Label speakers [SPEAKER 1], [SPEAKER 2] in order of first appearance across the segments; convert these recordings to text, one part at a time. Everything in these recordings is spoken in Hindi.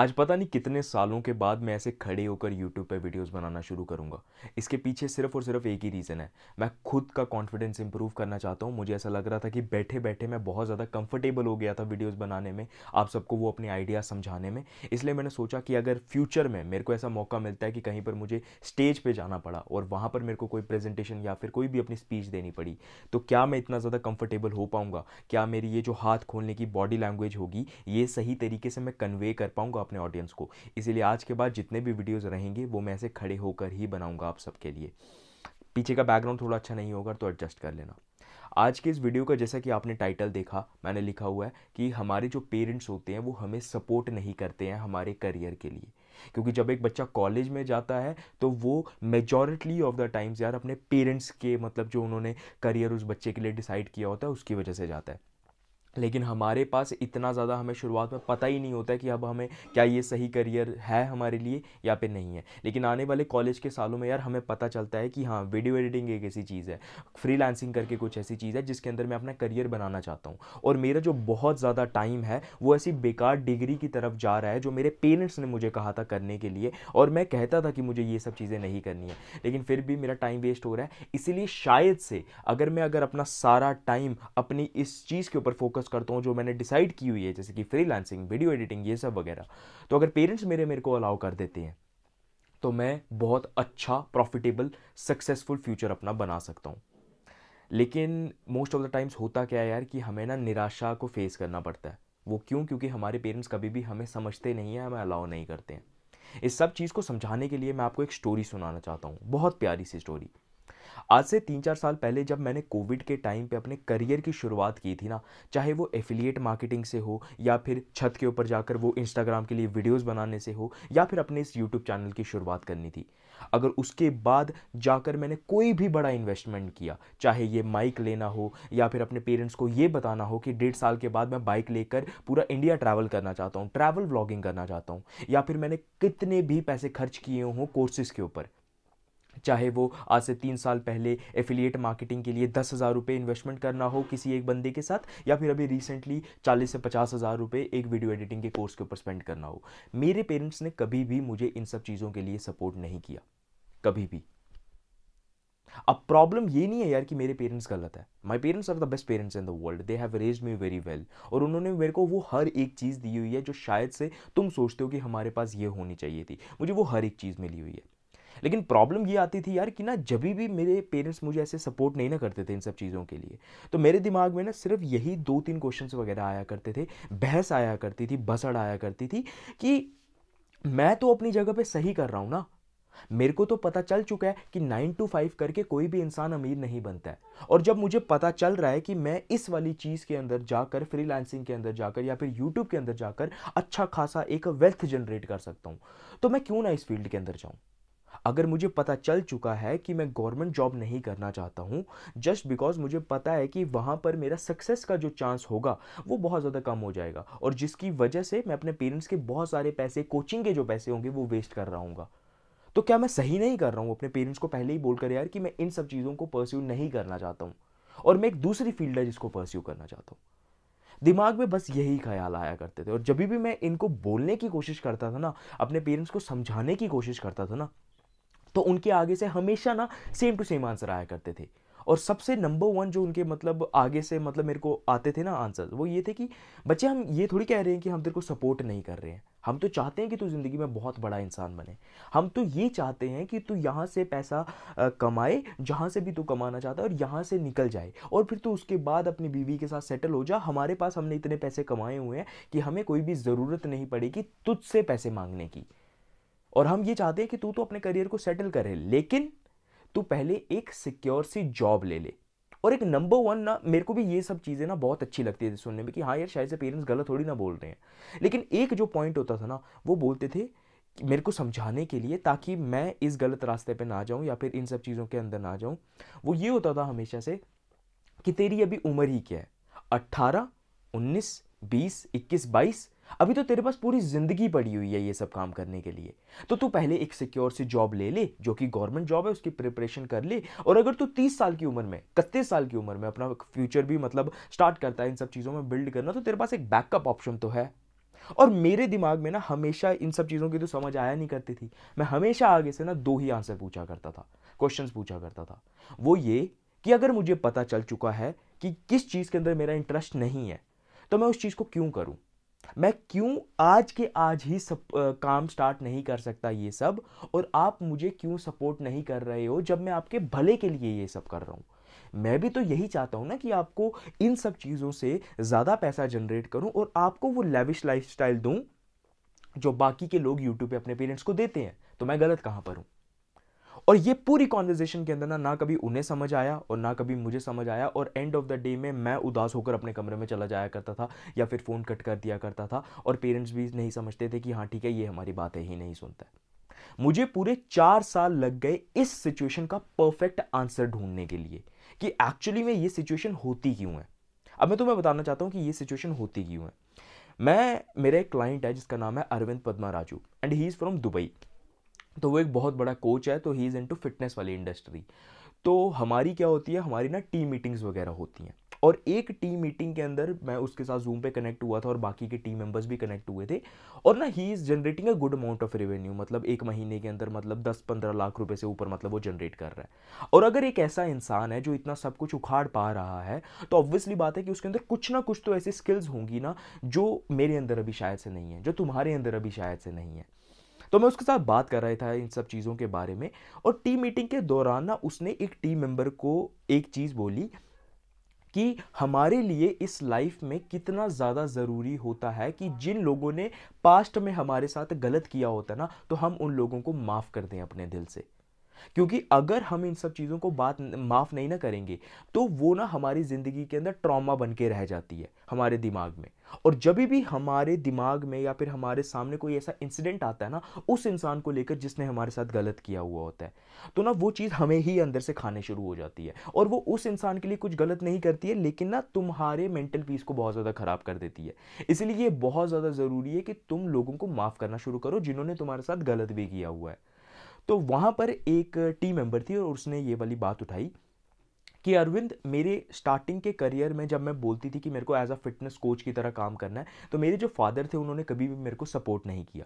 [SPEAKER 1] आज पता नहीं कितने सालों के बाद मैं ऐसे खड़े होकर यूट्यूब पे वीडियोस बनाना शुरू करूँगा इसके पीछे सिर्फ और सिर्फ एक ही रीज़न है मैं खुद का कॉन्फिडेंस इंप्रूव करना चाहता हूँ मुझे ऐसा लग रहा था कि बैठे बैठे मैं बहुत ज़्यादा कंफर्टेबल हो गया था वीडियोस बनाने में आप सबको वो अपने आइडिया समझाने में इसलिए मैंने सोचा कि अगर फ्यूचर में मेरे को ऐसा मौका मिलता है कि कहीं पर मुझे स्टेज पर जाना पड़ा और वहाँ पर मेरे को कोई प्रेजेंटेशन या फिर कोई भी अपनी स्पीच देनी पड़ी तो क्या मैं इतना ज़्यादा कंफर्टेबल हो पाऊँगा क्या मेरी ये जो हाथ खोलने की बॉडी लैंग्वेज होगी ये सही तरीके से मैं कन्वे कर पाऊँगा अपने ऑडियंस को इसीलिए आज के बाद जितने भी वीडियोज़ रहेंगे वो मैं ऐसे खड़े होकर ही बनाऊँगा आप सबके लिए पीछे का बैकग्राउंड थोड़ा अच्छा नहीं होगा तो एडजस्ट कर लेना आज के इस वीडियो का जैसा कि आपने टाइटल देखा मैंने लिखा हुआ है कि हमारे जो पेरेंट्स होते हैं वो हमें सपोर्ट नहीं करते हैं हमारे करियर के लिए क्योंकि जब एक बच्चा कॉलेज में जाता है तो वो मेजॉरिटली ऑफ द टाइम्स यार अपने पेरेंट्स के मतलब जो उन्होंने करियर उस बच्चे के लिए डिसाइड किया होता है उसकी वजह से जाता है लेकिन हमारे पास इतना ज़्यादा हमें शुरुआत में पता ही नहीं होता है कि अब हमें क्या ये सही करियर है हमारे लिए या फिर नहीं है लेकिन आने वाले कॉलेज के सालों में यार हमें पता चलता है कि हाँ वीडियो एडिटिंग एक ऐसी चीज़ है फ्रीलांसिंग करके कुछ ऐसी चीज़ है जिसके अंदर मैं अपना करियर बनाना चाहता हूँ और मेरा जो बहुत ज़्यादा टाइम है वो ऐसी बेकार डिग्री की तरफ जा रहा है जो मेरे पेरेंट्स ने मुझे कहा था करने के लिए और मैं कहता था कि मुझे ये सब चीज़ें नहीं करनी है लेकिन फिर भी मेरा टाइम वेस्ट हो रहा है इसीलिए शायद से अगर मैं अगर अपना सारा टाइम अपनी इस चीज़ के ऊपर फोकस फोकस करता हूँ जो मैंने डिसाइड की हुई है जैसे कि फ्री वीडियो एडिटिंग ये सब वगैरह तो अगर पेरेंट्स मेरे मेरे को अलाउ कर देते हैं तो मैं बहुत अच्छा प्रॉफिटेबल सक्सेसफुल फ्यूचर अपना बना सकता हूँ लेकिन मोस्ट ऑफ द टाइम्स होता क्या है यार कि हमें ना निराशा को फेस करना पड़ता है वो क्यों क्योंकि हमारे पेरेंट्स कभी भी हमें समझते नहीं हैं हमें अलाउ नहीं करते हैं इस सब चीज़ को समझाने के लिए मैं आपको एक स्टोरी सुनाना चाहता हूँ बहुत प्यारी सी स्टोरी आज से तीन चार साल पहले जब मैंने कोविड के टाइम पे अपने करियर की शुरुआत की थी ना चाहे वो एफिलिएट मार्केटिंग से हो या फिर छत के ऊपर जाकर वो इंस्टाग्राम के लिए वीडियोस बनाने से हो या फिर अपने इस यूट्यूब चैनल की शुरुआत करनी थी अगर उसके बाद जाकर मैंने कोई भी बड़ा इन्वेस्टमेंट किया चाहे ये माइक लेना हो या फिर अपने पेरेंट्स को ये बताना हो कि डेढ़ साल के बाद मैं बाइक लेकर पूरा इंडिया ट्रैवल करना चाहता हूँ ट्रैवल व्लॉगिंग करना चाहता हूँ या फिर मैंने कितने भी पैसे खर्च किए हों कोर्सेज़ के ऊपर चाहे वो आज से तीन साल पहले एफिलिएट मार्केटिंग के लिए दस हज़ार रुपये इन्वेस्टमेंट करना हो किसी एक बंदे के साथ या फिर अभी रिसेंटली चालीस से पचास हज़ार रुपये एक वीडियो एडिटिंग के कोर्स के ऊपर स्पेंड करना हो मेरे पेरेंट्स ने कभी भी मुझे इन सब चीज़ों के लिए सपोर्ट नहीं किया कभी भी अब प्रॉब्लम ये नहीं है यार कि मेरे पेरेंट्स गलत है my parents are the best parents in the world they have raise me very well और उन्होंने मेरे को वो हर एक चीज़ दी हुई है जो शायद से तुम सोचते हो कि हमारे पास ये होनी चाहिए थी मुझे वो हर एक चीज़ मिली हुई है लेकिन प्रॉब्लम ये आती थी यार कि ना जब भी मेरे पेरेंट्स मुझे ऐसे सपोर्ट नहीं ना करते थे इन सब चीज़ों के लिए तो मेरे दिमाग में ना सिर्फ यही दो तीन क्वेश्चन वगैरह आया करते थे बहस आया करती थी बसड़ आया करती थी कि मैं तो अपनी जगह पे सही कर रहा हूँ ना मेरे को तो पता चल चुका है कि नाइन टू फाइव करके कोई भी इंसान अमीर नहीं बनता है और जब मुझे पता चल रहा है कि मैं इस वाली चीज़ के अंदर जाकर फ्रीलांसिंग के अंदर जाकर या फिर यूट्यूब के अंदर जाकर अच्छा खासा एक वेल्थ जनरेट कर सकता हूँ तो मैं क्यों ना इस फील्ड के अंदर जाऊँ अगर मुझे पता चल चुका है कि मैं गवर्नमेंट जॉब नहीं करना चाहता हूँ जस्ट बिकॉज मुझे पता है कि वहाँ पर मेरा सक्सेस का जो चांस होगा वो बहुत ज़्यादा कम हो जाएगा और जिसकी वजह से मैं अपने पेरेंट्स के बहुत सारे पैसे कोचिंग के जो पैसे होंगे वो वेस्ट कर रहा हूँ तो क्या मैं सही नहीं कर रहा हूँ अपने पेरेंट्स को पहले ही बोलकर यार कि मैं इन सब चीज़ों को परस्यू नहीं करना चाहता हूँ और मैं एक दूसरी फील्ड है जिसको परस्यू करना चाहता हूँ दिमाग में बस यही ख्याल आया करते थे और जब भी मैं इनको बोलने की कोशिश करता था ना अपने पेरेंट्स को समझाने की कोशिश करता था ना तो उनके आगे से हमेशा ना सेम टू सेम आंसर आया करते थे और सबसे नंबर वन जो उनके मतलब आगे से मतलब मेरे को आते थे ना आंसर वो ये थे कि बच्चे हम ये थोड़ी कह रहे हैं कि हम तेरे को सपोर्ट नहीं कर रहे हैं हम तो चाहते हैं कि तू ज़िंदगी में बहुत बड़ा इंसान बने हम तो ये चाहते हैं कि तू यहाँ से पैसा कमाए जहाँ से भी तू कमाना चाहता है और यहाँ से निकल जाए और फिर तू उसके बाद अपनी बीवी के साथ सेटल हो जा हमारे पास हमने इतने पैसे कमाए हुए हैं कि हमें कोई भी ज़रूरत नहीं पड़ेगी तुझसे पैसे मांगने की और हम ये चाहते हैं कि तू तो अपने करियर को सेटल करे लेकिन तू पहले एक सिक्योर सी जॉब ले ले और एक नंबर वन ना मेरे को भी ये सब चीज़ें ना बहुत अच्छी लगती थी सुनने में कि हाँ यार शायद से पेरेंट्स गलत थोड़ी ना बोल रहे हैं लेकिन एक जो पॉइंट होता था ना वो बोलते थे मेरे को समझाने के लिए ताकि मैं इस गलत रास्ते पर ना जाऊँ या फिर इन सब चीज़ों के अंदर ना जाऊँ वो ये होता था हमेशा से कि तेरी अभी उम्र ही क्या है अट्ठारह उन्नीस बीस इक्कीस बाईस अभी तो तेरे पास पूरी ज़िंदगी पड़ी हुई है ये सब काम करने के लिए तो तू पहले एक सिक्योर सी जॉब ले ले जो कि गवर्नमेंट जॉब है उसकी प्रिपरेशन कर ले और अगर तू तीस साल की उम्र में इकतीस साल की उम्र में अपना फ्यूचर भी मतलब स्टार्ट करता है इन सब चीज़ों में बिल्ड करना तो तेरे पास एक बैकअप ऑप्शन तो है और मेरे दिमाग में ना हमेशा इन सब चीज़ों की तो समझ आया नहीं करती थी मैं हमेशा आगे से ना दो ही आंसर पूछा करता था क्वेश्चंस पूछा करता था वो ये कि अगर मुझे पता चल चुका है कि किस चीज़ के अंदर मेरा इंटरेस्ट नहीं है तो मैं उस चीज़ को क्यों करूँ मैं क्यों आज के आज ही सब आ, काम स्टार्ट नहीं कर सकता ये सब और आप मुझे क्यों सपोर्ट नहीं कर रहे हो जब मैं आपके भले के लिए ये सब कर रहा हूँ मैं भी तो यही चाहता हूँ ना कि आपको इन सब चीज़ों से ज़्यादा पैसा जनरेट करूँ और आपको वो लेविश लाइफ स्टाइल दूँ जो बाकी के लोग यूट्यूब पे अपने पेरेंट्स को देते हैं तो मैं गलत कहाँ पर हूँ और ये पूरी कॉन्वर्जेशन के अंदर ना ना कभी उन्हें समझ आया और ना कभी मुझे समझ आया और एंड ऑफ द डे में मैं उदास होकर अपने कमरे में चला जाया करता था या फिर फ़ोन कट कर दिया करता था और पेरेंट्स भी नहीं समझते थे कि हाँ ठीक है ये हमारी बातें ही नहीं सुनता है मुझे पूरे चार साल लग गए इस सिचुएशन का परफेक्ट आंसर ढूंढने के लिए कि एक्चुअली में ये सिचुएशन होती क्यों है अब मैं तुम्हें बताना चाहता हूँ कि ये सिचुएशन होती क्यों है मैं मेरा एक क्लाइंट है जिसका नाम है Arvind Padma Raju and he is from Dubai तो वो एक बहुत बड़ा कोच है तो he is into fitness वाली इंडस्ट्री तो हमारी क्या होती है हमारी ना टीम मीटिंग्स वगैरह होती हैं और एक टीम मीटिंग के अंदर मैं उसके साथ जूम पे कनेक्ट हुआ था और बाकी के टीम मेंबर्स भी कनेक्ट हुए थे और ना he is generating a good amount of revenue मतलब एक महीने के अंदर मतलब दस पंद्रह लाख रुपए से ऊपर मतलब वो जनरेट कर रहा है और अगर एक ऐसा इंसान है जो इतना सब कुछ उखाड़ पा रहा है तो ऑब्वियसली बात है कि उसके अंदर कुछ ना कुछ तो ऐसी स्किल्स होंगी ना जो मेरे अंदर अभी शायद से नहीं है जो तुम्हारे अंदर अभी शायद से नहीं है तो मैं उसके साथ बात कर रहा था इन सब चीज़ों के बारे में और टीम मीटिंग के दौरान ना उसने एक टीम मेंबर को एक चीज़ बोली कि हमारे लिए इस लाइफ में कितना ज़्यादा ज़रूरी होता है कि जिन लोगों ने पास्ट में हमारे साथ गलत किया होता ना तो हम उन लोगों को माफ़ कर दें अपने दिल से क्योंकि अगर हम इन सब चीज़ों को बात माफ़ नहीं ना करेंगे तो वो ना हमारी ज़िंदगी के अंदर ट्रॉमा बन के रह जाती है हमारे दिमाग में और जब भी हमारे दिमाग में या फिर हमारे सामने कोई ऐसा इंसिडेंट आता है ना उस इंसान को लेकर जिसने हमारे साथ गलत किया हुआ होता है तो ना वो चीज़ हमें ही अंदर से खाने शुरू हो जाती है और वो उस इंसान के लिए कुछ गलत नहीं करती है लेकिन ना तुम्हारे मेंटल पीस को बहुत ज़्यादा ख़राब कर देती है इसलिए ये बहुत ज़्यादा ज़रूरी है कि तुम लोगों को माफ़ करना शुरू करो जिन्होंने तुम्हारे साथ गलत भी किया हुआ है तो वहाँ पर एक टीम मेंबर थी और उसने ये वाली बात उठाई कि अरविंद मेरे स्टार्टिंग के करियर में जब मैं बोलती थी कि मेरे को एज अ फिटनेस कोच की तरह काम करना है तो मेरे जो फादर थे उन्होंने कभी भी मेरे को सपोर्ट नहीं किया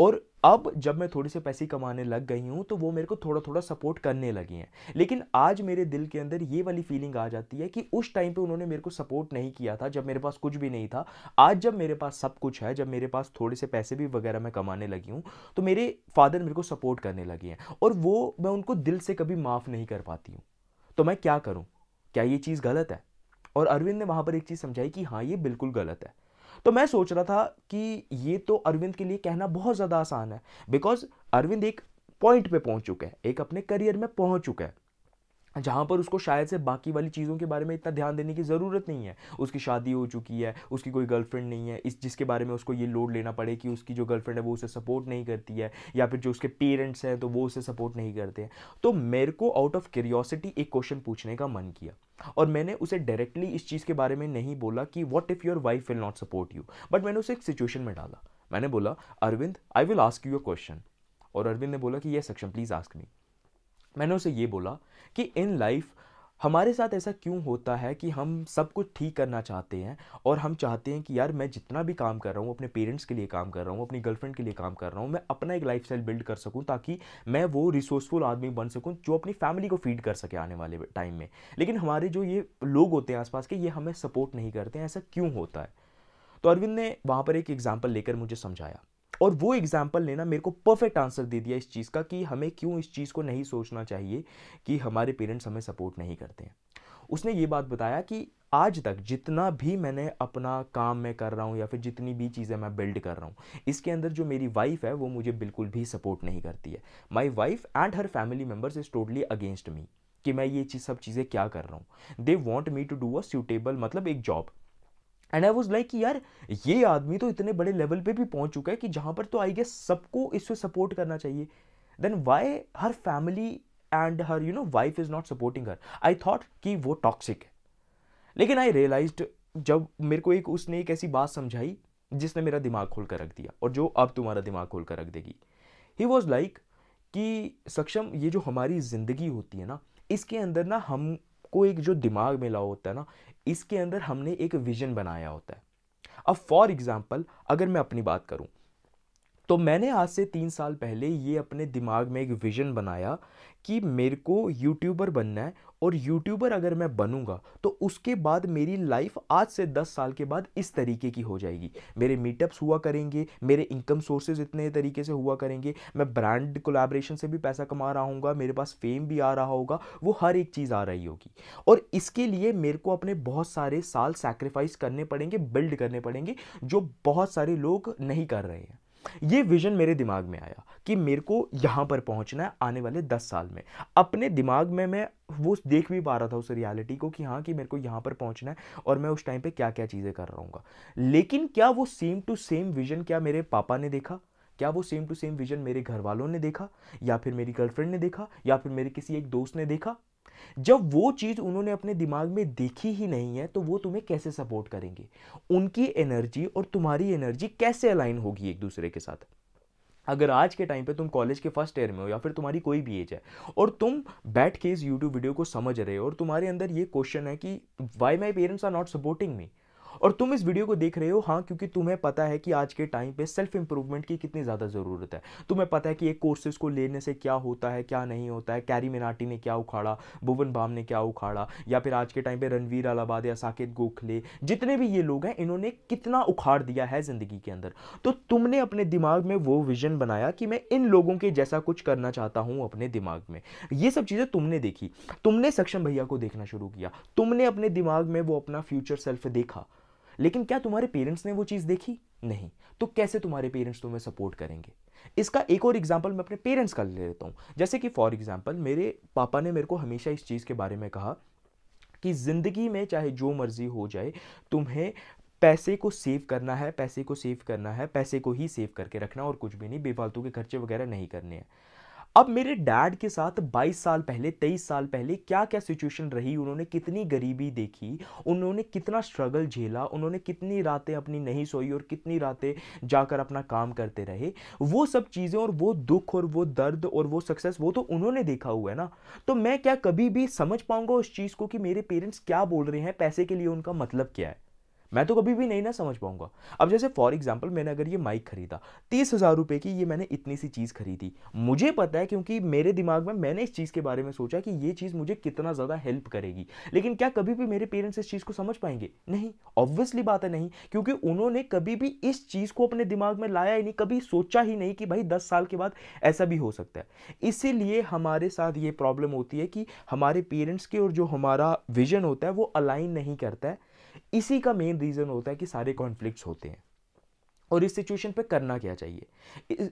[SPEAKER 1] और अब जब मैं थोड़ी से पैसे कमाने लग गई हूँ तो वो मेरे को थोड़ा थोड़ा सपोर्ट करने लगी हैं लेकिन आज मेरे दिल के अंदर ये वाली फीलिंग आ जाती है कि उस टाइम पे उन्होंने मेरे को सपोर्ट नहीं किया था जब मेरे पास कुछ भी नहीं था आज जब मेरे पास सब कुछ है जब मेरे पास थोड़े से पैसे भी वगैरह मैं कमाने लगी हूँ तो मेरे फादर मेरे को सपोर्ट करने लगे हैं और वो मैं उनको दिल से कभी माफ़ नहीं कर पाती हूँ तो मैं क्या करूँ क्या ये चीज़ गलत है और अरविंद ने वहाँ पर एक चीज़ समझाई कि हाँ ये बिल्कुल गलत है तो मैं सोच रहा था कि ये तो अरविंद के लिए कहना बहुत ज़्यादा आसान है बिकॉज अरविंद एक पॉइंट पे पहुंच चुका है एक अपने करियर में पहुंच चुका है जहाँ पर उसको शायद से बाकी वाली चीज़ों के बारे में इतना ध्यान देने की ज़रूरत नहीं है उसकी शादी हो चुकी है उसकी कोई गर्लफ्रेंड नहीं है इस जिसके बारे में उसको ये लोड लेना पड़े कि उसकी जो गर्लफ्रेंड है वो उसे सपोर्ट नहीं करती है या फिर जो उसके पेरेंट्स हैं तो वो उसे सपोर्ट नहीं करते हैं तो मेरे को आउट ऑफ क्यूरियोसिटी एक क्वेश्चन पूछने का मन किया और मैंने उसे डायरेक्टली इस चीज़ के बारे में नहीं बोला कि what if your wife will not support you but मैंने उसे एक सिचुएशन में डाला मैंने बोला Arvind I will ask you a question और अरविंद ने बोला कि ये सक्षम प्लीज़ आस्क मी मैंने उसे ये बोला कि इन लाइफ हमारे साथ ऐसा क्यों होता है कि हम सब कुछ ठीक करना चाहते हैं और हम चाहते हैं कि यार मैं जितना भी काम कर रहा हूँ अपने पेरेंट्स के लिए काम कर रहा हूँ अपनी गर्लफ्रेंड के लिए काम कर रहा हूँ मैं अपना एक लाइफ बिल्ड कर सकूँ ताकि मैं वो रिसोर्सफुल आदमी बन सकूँ जो अपनी फैमिली को फीड कर सके आने वाले टाइम में लेकिन हमारे जो ये लोग होते हैं आसपास के ये हमें सपोर्ट नहीं करते हैं ऐसा क्यों होता है तो अरविंद ने वहाँ पर एक एग्जाम्पल लेकर मुझे समझाया और वो एग्जाम्पल ने ना मेरे को परफेक्ट आंसर दे दिया इस चीज़ का कि हमें क्यों इस चीज़ को नहीं सोचना चाहिए कि हमारे पेरेंट्स हमें सपोर्ट नहीं करते हैं उसने ये बात बताया कि आज तक जितना भी मैंने अपना काम मैं कर रहा हूँ या फिर जितनी भी चीज़ें मैं बिल्ड कर रहा हूँ इसके अंदर जो मेरी वाइफ है वो मुझे बिल्कुल भी सपोर्ट नहीं करती है my wife and her family members is totally against me कि मैं ये चीज़ सब चीज़ें क्या कर रहा हूँ they want me to do a suitable मतलब एक job and I was like कि यार ये आदमी तो इतने बड़े लेवल पे भी पहुंच चुका है कि जहाँ पर तो आई गेस सबको इससे सपोर्ट करना चाहिए then why her family and her you know wife is not supporting her I thought कि वो टॉक्सिक है लेकिन आई रियलाइज जब मेरे को एक उसने एक ऐसी बात समझाई जिसने मेरा दिमाग खोल कर रख दिया और जो अब तुम्हारा दिमाग खोल कर रख देगी ही वॉज लाइक कि सक्षम ये जो हमारी ज़िंदगी होती है ना इसके अंदर ना हम आपको एक जो दिमाग मिला होता है ना इसके अंदर हमने एक विजन बनाया होता है अब फॉर एग्ज़ाम्पल अगर मैं अपनी बात करूँ तो मैंने आज से तीन साल पहले ये अपने दिमाग में एक विज़न बनाया कि मेरे को यूट्यूबर बनना है और यूट्यूबर अगर मैं बनूंगा तो उसके बाद मेरी लाइफ आज से दस साल के बाद इस तरीके की हो जाएगी मेरे मीटअप्स हुआ करेंगे मेरे इनकम सोर्सेज इतने तरीके से हुआ करेंगे मैं ब्रांड कोलाब्रेशन से भी पैसा कमा रहा हूँ मेरे पास फेम भी आ रहा होगा वो हर एक चीज़ आ रही होगी और इसके लिए मेरे को अपने बहुत सारे साल सेक्रीफाइस करने पड़ेंगे बिल्ड करने पड़ेंगे जो बहुत सारे लोग नहीं कर रहे हैं ये विजन मेरे दिमाग में आया कि मेरे को यहाँ पर पहुँचना है आने वाले दस साल में अपने दिमाग में मैं वो देख भी पा रहा था उस रियलिटी को कि हाँ कि मेरे को यहाँ पर पहुँचना है और मैं उस टाइम पे क्या क्या चीज़ें कर रहा हूँ लेकिन क्या वो सेम टू सेम विजन क्या मेरे पापा ने देखा क्या वो सेम टू सेम विजन मेरे घर वालों ने देखा या फिर मेरी गर्लफ्रेंड ने देखा या फिर मेरे किसी एक दोस्त ने देखा जब वो चीज़ उन्होंने अपने दिमाग में देखी ही नहीं है तो वो तुम्हें कैसे सपोर्ट करेंगे उनकी एनर्जी और तुम्हारी एनर्जी कैसे अलाइन होगी एक दूसरे के साथ अगर आज के टाइम पे तुम कॉलेज के फर्स्ट ईयर में हो या फिर तुम्हारी कोई भी एज है और तुम बैठ के इस यूट्यूब वीडियो को समझ रहे हो और तुम्हारे अंदर ये क्वेश्चन है कि why my parents are not supporting me और तुम इस वीडियो को देख रहे हो हाँ क्योंकि तुम्हें पता है कि आज के टाइम पे सेल्फ इंप्रूवमेंट की कितनी ज़्यादा ज़रूरत है तुम्हें पता है कि एक कोर्सेज को लेने से क्या होता है क्या नहीं होता है कैरी मिनाटी ने क्या उखाड़ा भुवन भाम ने क्या उखाड़ा या फिर आज के टाइम पे रणवीर अलाबाद या साकेत गोखले जितने भी ये लोग हैं इन्होंने कितना उखाड़ दिया है ज़िंदगी के अंदर तो तुमने अपने दिमाग में वो विजन बनाया कि मैं इन लोगों के जैसा कुछ करना चाहता हूँ अपने दिमाग में ये सब चीज़ें तुमने देखी तुमने सक्षम भैया को देखना शुरू किया तुमने अपने दिमाग में वो अपना फ्यूचर सेल्फ देखा लेकिन क्या तुम्हारे पेरेंट्स ने वो चीज़ देखी नहीं तो कैसे तुम्हारे पेरेंट्स तुम्हें सपोर्ट करेंगे इसका एक और एग्जाम्पल मैं अपने पेरेंट्स का ले लेता हूँ जैसे कि फॉर एग्जाम्पल मेरे पापा ने मेरे को हमेशा इस चीज़ के बारे में कहा कि ज़िंदगी में चाहे जो मर्ज़ी हो जाए तुम्हें पैसे को सेव करना है पैसे को सेव करना है पैसे को ही सेव करके रखना और कुछ भी नहीं बेफालतू के खर्चे वगैरह नहीं करने हैं अब मेरे डैड के साथ 22 साल पहले 23 साल पहले क्या क्या सिचुएशन रही उन्होंने कितनी गरीबी देखी उन्होंने कितना स्ट्रगल झेला उन्होंने कितनी रातें अपनी नहीं सोई और कितनी रातें जाकर अपना काम करते रहे वो सब चीज़ें और वो दुख और वो दर्द और वो सक्सेस वो तो उन्होंने देखा हुआ है ना तो मैं क्या कभी भी समझ पाऊंगा उस चीज़ को कि मेरे पेरेंट्स क्या बोल रहे हैं पैसे के लिए उनका मतलब क्या है मैं तो कभी भी नहीं ना समझ पाऊंगा अब जैसे फॉर एग्जाम्पल मैंने अगर ये माइक खरीदा तीस हज़ार रुपये की ये मैंने इतनी सी चीज़ खरीदी मुझे पता है क्योंकि मेरे दिमाग में मैंने इस चीज़ के बारे में सोचा कि ये चीज़ मुझे कितना ज़्यादा हेल्प करेगी लेकिन क्या कभी भी मेरे पेरेंट्स इस चीज़ को समझ पाएंगे नहीं ऑब्वियसली बात है नहीं क्योंकि उन्होंने कभी भी इस चीज़ को अपने दिमाग में लाया ही नहीं कभी सोचा ही नहीं कि भाई दस साल के बाद ऐसा भी हो सकता है इसीलिए हमारे साथ ये प्रॉब्लम होती है कि हमारे पेरेंट्स के और जो हमारा विजन होता है वो अलाइन नहीं करता है इसी का मेन रीज़न होता है कि सारे कॉन्फ्लिक्ट्स होते हैं और इस सिचुएशन पे करना क्या चाहिए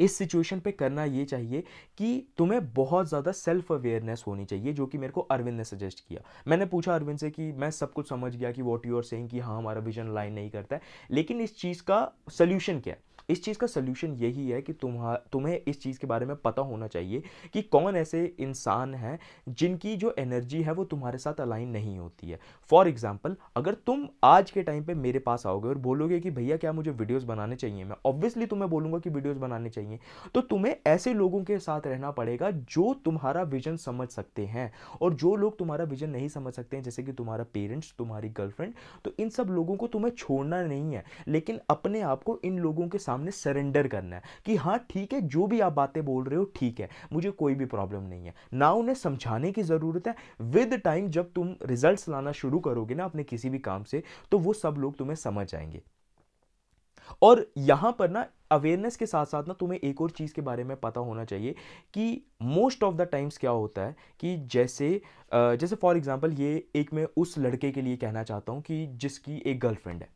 [SPEAKER 1] इस सिचुएशन पे करना ये चाहिए कि तुम्हें बहुत ज़्यादा सेल्फ अवेयरनेस होनी चाहिए जो कि मेरे को अरविंद ने सजेस्ट किया मैंने पूछा अरविंद से कि मैं सब कुछ समझ गया कि वॉट यू आर सेइंग कि हाँ हमारा विजन लाइन नहीं करता है लेकिन इस चीज़ का सोल्यूशन क्या है इस चीज़ का सोल्यूशन यही है कि तुम्हा तुम्हें इस चीज़ के बारे में पता होना चाहिए कि कौन ऐसे इंसान हैं जिनकी जो एनर्जी है वो तुम्हारे साथ अलाइन नहीं होती है फॉर एग्जाम्पल अगर तुम आज के टाइम पर मेरे पास आओगे और बोलोगे कि भैया क्या मुझे वीडियोज़ बनाने चाहिए मैं ऑब्वियसली तुम्हें बोलूँगा कि वीडियोज़ बनाने चाहिए तो तुम्हें ऐसे लोगों के साथ रहना पड़ेगा जो तुम्हारा विजन समझ सकते हैं और जो लोग तुम्हारा विजन नहीं समझ सकते हैं जैसे कि तुम्हारा पेरेंट्स तुम्हारी गर्लफ्रेंड तो इन सब लोगों को तुम्हें छोड़ना नहीं है लेकिन अपने आप को इन लोगों के साथ सामने सरेंडर करना है कि हाँ ठीक है जो भी आप बातें बोल रहे हो ठीक है मुझे कोई भी प्रॉब्लम नहीं है ना उन्हें समझाने की ज़रूरत है विद टाइम जब तुम रिजल्ट लाना शुरू करोगे ना अपने किसी भी काम से तो वो सब लोग तुम्हें समझ आएंगे और यहां पर ना अवेयरनेस के साथ साथ ना तुम्हें एक और चीज़ के बारे में पता होना चाहिए कि मोस्ट ऑफ द टाइम्स क्या होता है कि जैसे जैसे फॉर एग्जांपल ये एक मैं उस लड़के के लिए कहना चाहता हूं कि जिसकी एक गर्लफ्रेंड है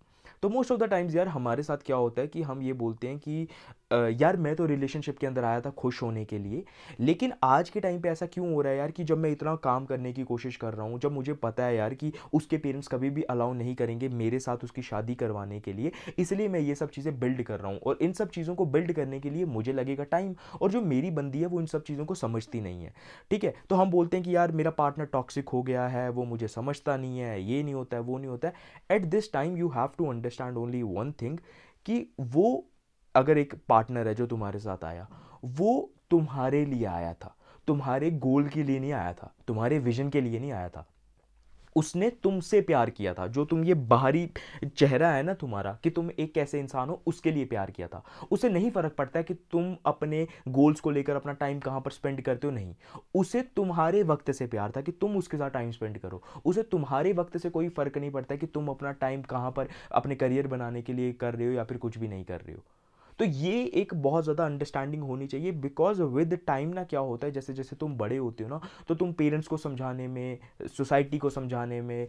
[SPEAKER 1] तो मोस्ट ऑफ द टाइम्स यार हमारे साथ क्या होता है कि हम ये बोलते हैं कि यार मैं तो रिलेशनशिप के अंदर आया था खुश होने के लिए लेकिन आज के टाइम पे ऐसा क्यों हो रहा है यार कि जब मैं इतना काम करने की कोशिश कर रहा हूँ जब मुझे पता है यार कि उसके पेरेंट्स कभी भी अलाउ नहीं करेंगे मेरे साथ उसकी शादी करवाने के लिए इसलिए मैं ये सब चीज़ें बिल्ड कर रहा हूँ और इन सब चीज़ों को बिल्ड करने के लिए मुझे लगेगा टाइम और जो मेरी बंदी है वो इन सब चीज़ों को समझती नहीं है ठीक है तो हम बोलते हैं कि यार मेरा पार्टनर टॉक्सिक हो गया है वो मुझे समझता नहीं है ये नहीं होता है वो नहीं होता है at this time you have to understand only one thing कि वो अगर एक पार्टनर है जो तुम्हारे साथ आया वो तुम्हारे लिए आया था तुम्हारे गोल के लिए नहीं आया था तुम्हारे विजन के लिए नहीं आया था उसने तुमसे प्यार किया था जो तुम ये बाहरी चेहरा है ना तुम्हारा कि तुम एक कैसे इंसान हो उसके लिए प्यार किया था उसे नहीं फ़र्क पड़ता है कि तुम अपने गोल्स को लेकर अपना टाइम कहाँ पर स्पेंड करते हो नहीं उसे तुम्हारे वक्त से प्यार था कि तुम उसके साथ टाइम स्पेंड करो उसे तुम्हारे वक्त से कोई फ़र्क नहीं पड़ता कि तुम अपना टाइम कहाँ पर अपने करियर बनाने के लिए कर रहे हो या फिर कुछ भी नहीं कर रहे हो तो ये एक बहुत ज़्यादा अंडरस्टैंडिंग होनी चाहिए बिकॉज विद टाइम ना क्या होता है जैसे जैसे तुम बड़े होते हो ना तो तुम पेरेंट्स को समझाने में सोसाइटी को समझाने में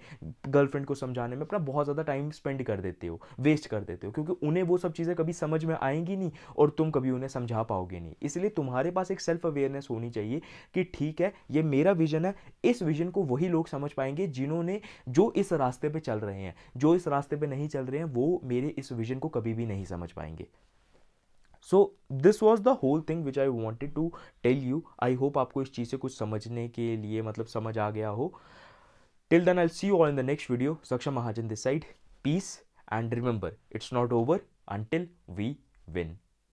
[SPEAKER 1] गर्लफ्रेंड को समझाने में अपना बहुत ज़्यादा टाइम स्पेंड कर देते हो वेस्ट कर देते हो क्योंकि उन्हें वो सब चीज़ें कभी समझ में आएंगी नहीं और तुम कभी उन्हें समझा पाओगे नहीं इसलिए तुम्हारे पास एक सेल्फ अवेयरनेस होनी चाहिए कि ठीक है ये मेरा विजन है इस विजन को वही लोग समझ पाएंगे जिन्होंने जो इस रास्ते पर चल रहे हैं जो इस रास्ते पर नहीं चल रहे हैं वो मेरे इस विजन को कभी भी नहीं समझ पाएंगे so this was the whole thing which I wanted to tell you I hope आपको इस चीज़ से कुछ समझने के लिए मतलब समझ आ गया हो till then I see you all in the next video Saksham Mahajan this side peace and remember it's not over until we win